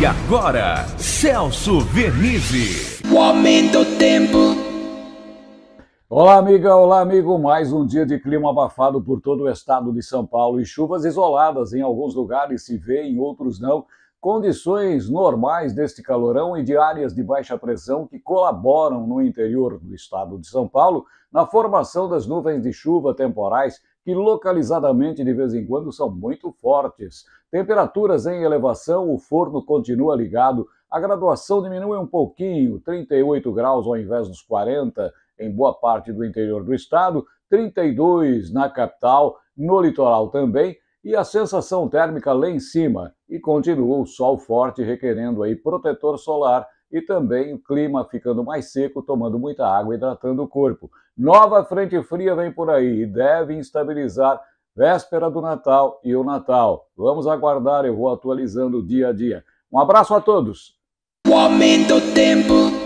E agora, Celso Vernizzi. O aumento do tempo. Olá, amiga, olá, amigo. Mais um dia de clima abafado por todo o estado de São Paulo e chuvas isoladas em alguns lugares se vê, em outros não. Condições normais deste calorão e de áreas de baixa pressão que colaboram no interior do estado de São Paulo na formação das nuvens de chuva temporais que localizadamente de vez em quando são muito fortes. Temperaturas em elevação, o forno continua ligado, a graduação diminui um pouquinho, 38 graus ao invés dos 40 em boa parte do interior do estado, 32 na capital, no litoral também, e a sensação térmica lá em cima. E continua o sol forte requerendo aí protetor solar e também o clima ficando mais seco, tomando muita água, hidratando o corpo. Nova frente fria vem por aí e deve estabilizar véspera do Natal e o Natal. Vamos aguardar, eu vou atualizando dia a dia. Um abraço a todos. O aumento tempo.